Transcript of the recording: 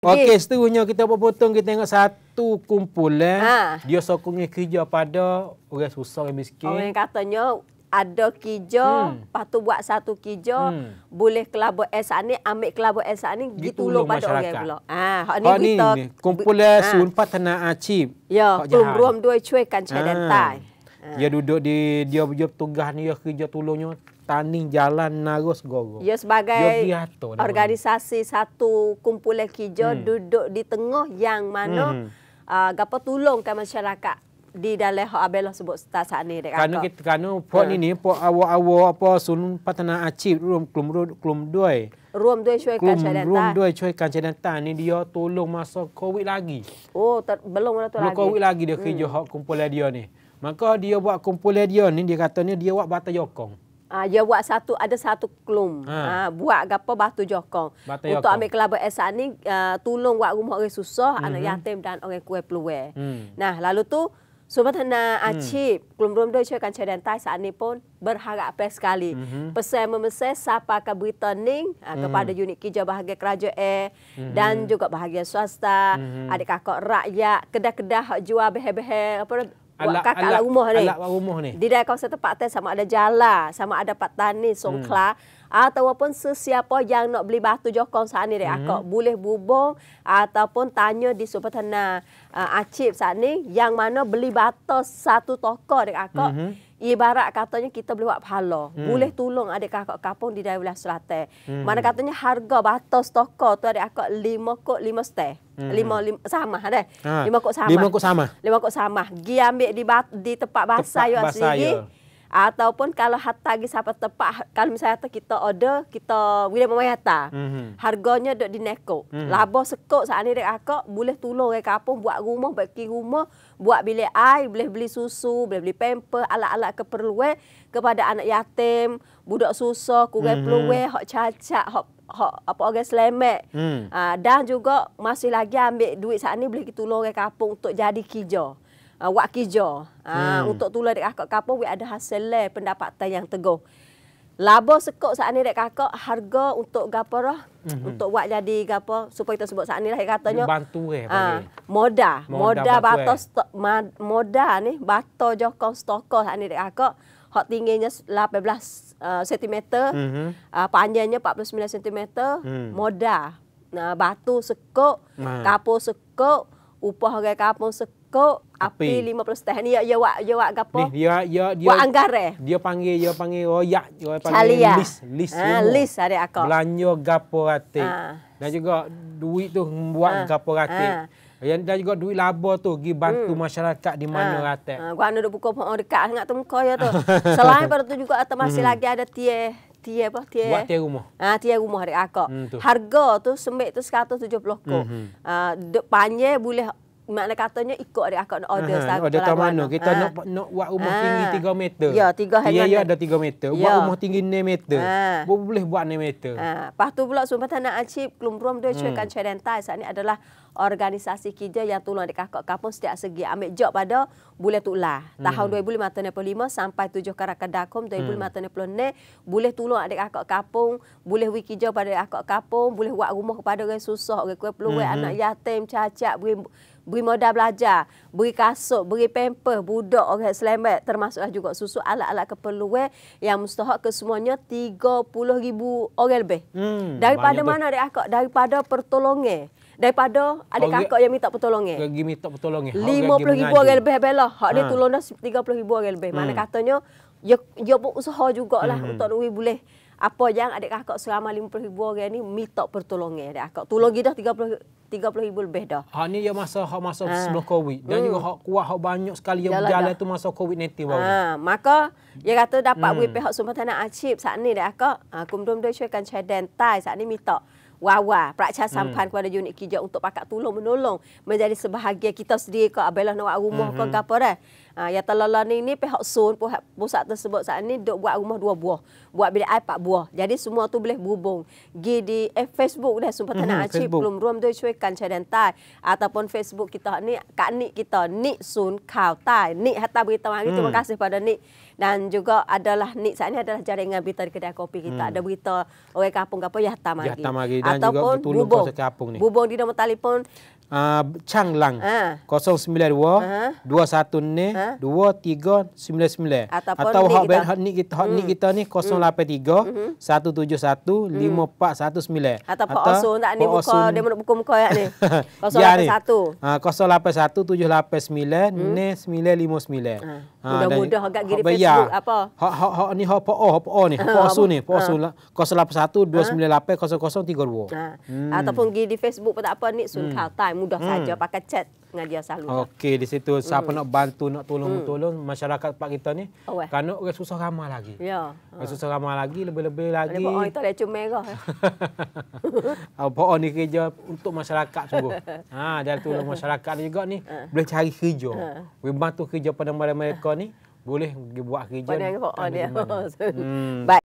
Okey, okay, seterusnya kita buat potong kita tengok satu kumpulan. Eh. Ha. Dia sokongnya kerja pada orang susah orang miskin. Orang katanya ada kerja, hmm. patu buat satu kerja, hmm. boleh kelabu esa ni, ambil kelabu esa ni ditolong pada masyarakat. orang pula. Ha, hak ni, kita kumpulan eh, ha. sunpat tanah acib. Ya, tumbuh dua cuai kan dan Ha. Ha. Dia duduk di dia dia tugas ni dia kerja tolongnya tani jalan narus gogo. Dia sebagai dia organisasi dia. satu kumpulan kerja hmm. duduk di tengah yang mana hmm. uh, gapo tolongkan masyarakat di dalam hak abelah sebut setah saat ni dekat. Kanu kita kanu pok ni ah. ni pok awo-awo apa sun patana acip rum klum klum duai. Rum duai cuai kan cedan Rum duai cuai kan cedan ni dia tolong masa covid lagi. Oh ter- belum mana tu lagi. Belum covid lagi dia hmm. kerja hak kumpulan dia ni. Maka dia buat kumpulan dia ni dia katanya dia buat batu jokong. Ah dia buat satu ada satu klum. Ha. Ah buat gapo batu jokong. Batu Untuk yokong. ambil kelab esa ni uh, ah, tolong buat rumah orang susah, mm-hmm. anak mhm. yatim dan orang kue peluwer. Mm. Nah, lalu tu Subhana hmm. Acik, hmm. kelum-kelum dia cakap kan cadang tai saat ni pun berharap apa sekali. Mm-hmm. Pesan memesan siapa akan beri turning ah, mm. kepada unit kerja bahagian kerajaan eh, mm-hmm. dan juga bahagian swasta, mm-hmm. adik kakak rakyat, kedah-kedah jual behe-behe, apa alak, kakak alak, lah rumah ni. Alak rumah ni. Di dalam kawasan tempat atas sama ada Jala sama ada Pak Tani, Songkla. Hmm. Ataupun sesiapa yang nak beli batu jokong saat ni, hmm. akak boleh bubong ataupun tanya di Supertana uh, Acip saat ni yang mana beli batu satu toko dek akak. Hmm. Ibarat katanya kita boleh buat pahala. Hmm. Boleh tolong adik kakak kapung di daerah wilayah selatan. Hmm. Mana katanya harga batu toko tu adik kakak lima kot lima setengah. Hmm. lima lima sama deh ha. lima kok sama lima kok sama lima kok sama gi ambil di di tempat basah yo sendiri ataupun kalau hatta lagi sampai tepat kalau misalnya hatta kita order kita boleh memang hatta mm -hmm. harganya dok dineko mm -hmm. labo sekok saat ni dek aku boleh tolong dek apa buat rumah bagi rumah buat bilik air boleh beli susu boleh beli pamper alat-alat keperluan kepada anak yatim budak susah kurang mm -hmm. peluwe hok cacat hok hok apa orang selamat mm. dan juga masih lagi ambil duit saat ni boleh kita tolong dek kampung untuk jadi kijo uh, wak kerja uh, hmm. untuk tulah dekat kakak kapo we ada hasil le pendapatan yang teguh. Labo sekok saat ni dekat kakak harga untuk gapo roh? Hmm. Untuk wak jadi gapo supaya kita sebut saat ni lah katanya. Bantu eh. Uh, moda, moda, moda bato eh. moda ni batu jokong stok saat ni dekat kakak. Hak tingginya 18 uh, cm, mm hmm uh, panjangnya 49 cm, hmm. moda. Nah, batu sekok, hmm. kapur sekuk, upah orang kampung sekok api 50 setah ni ya ya wak ya wak gapo dia ya, ya dia wak anggar eh dia panggil dia panggil royak oh, dia panggil Caliah. Ya? list list ha, ah, semua. list ada aku belanja gapo rate ha. Ah. dan juga duit tu buat ha. gapo rate ha. Yang dah juga duit laba tu pergi bantu hmm. masyarakat di mana ha. rata. Ha. Gua nak pukul dekat sangat tu muka ya tu. Selain pada tu juga atas masih hmm. lagi ada tiah tiap apa tiap buat eh? tiap rumah ah tiap rumah dekat akak ah, hmm, harga tu sembek tu 170 ko mm -hmm. uh, panjang boleh makna katanya ikut ada akak nak order ha, order tahu mana kita nak nak buat rumah ha. tinggi 3 meter ya 3 hari ya, ya ada 3 meter ya. buat rumah tinggi 9 meter ha. boleh buat 9 meter ha. lepas tu pula sumpah tanah acip kelumrum dia cuy kan hmm. cerentai saat ni adalah organisasi kerja yang tolong dekat kakak kapung setiap segi ambil job pada boleh tulah hmm. tahun 2005 sampai 7 karakadakom 2005 hmm. boleh tolong adik kakak kapung boleh wiki job pada kakak kapung boleh buat rumah kepada orang susah orang kue peluang hmm. anak hmm. yatim cacat boleh beri modal belajar, beri kasut, beri pamper, budak orang okay, selamat termasuklah juga susu alat-alat keperluan yang mustahak ke semuanya 30,000 orang lebih. Hmm, Daripada mana dia akak? Daripada pertolongan. Daripada ada kakak yang minta pertolongan. Lagi minta pertolongan. Lima puluh ribu orang lebih bela. Hak dia ha. tolong dah tiga puluh ribu orang lebih. Mana hmm. katanya, ya, ya usaha juga lah hmm. untuk duit boleh apa yang adik akak selama 50 ribu orang ini minta pertolongan adik akak. Tolong dah 30 30 ribu lebih dah. Ha Ini ya masa hak masa ha. sebelum Covid dan hmm. juga hak kuat hak banyak sekali yang berjalan itu masa Covid nanti baru. Ha maka dia kata dapat hmm. pihak Sumatera Tanah Acip saat ini dah akak. Ha kumdum-dum saya akan cadang saat ini minta wawa praca hmm. sampan hmm. kepada unit kerja untuk pakak tolong menolong menjadi sebahagia kita sendiri ke abelah nak rumah hmm. ke apa dah. Ha, yang terlalu ni, ni pihak sun pusat tersebut saat ni duk buat rumah dua buah. Buat bilik air empat buah. Jadi semua tu boleh berhubung. Gi di eh, Facebook dah sumpah tanah mm -hmm, Belum ruam tu cuekan cadang tai. Ataupun Facebook kita ni, kak Nik kita. ni sun kau tai. Nik hatta beritahu hari. Mm. Terima mhm. kasih pada Nik. Dan juga adalah Nik saat ni adalah jaringan berita di kedai kopi kita. Mm. Ada berita orang kapung apa ya hatta mari. mari. Dan ataupun juga bubong. Kapung ni. Bubong di nombor telefon. Uh, Chang Lang uh. 092 uh -huh. 216 uh 2399 ataupun, atau hak kita. Hak ni hmm. kita, hmm. ni kita ni 083 171 5419 ataupun atau also nak ni buka dia nak buka muka yak ni 081 ya, ni. Uh, 081 789 hmm. 959 mudah-mudah agak giri Facebook apa hak hak hak ni hak po oh, hak po oh ni hak uh, ni hak uh. ni 081 298 0032 uh. hmm. ataupun gi di Facebook pun apa ni sun hmm. time mudah hmm. saja pakai chat Nadia selalu. Lah. Okey, di situ siapa mm. nak bantu, nak tolong-tolong mm. masyarakat tempat kita ni. Oh, kan nak orang susah ramah lagi. Ya. Yeah. Susah ramah lagi, lebih-lebih lagi. Ada orang oh, itu ada cuma merah. Apa orang oh, ni kerja untuk masyarakat sungguh. ha, dan tolong masyarakat juga ni. Ha. Boleh cari kerja. Uh. Boleh bantu kerja pada mereka ni. Boleh buat kerja. Pada yang oh, Pak hmm. Baik.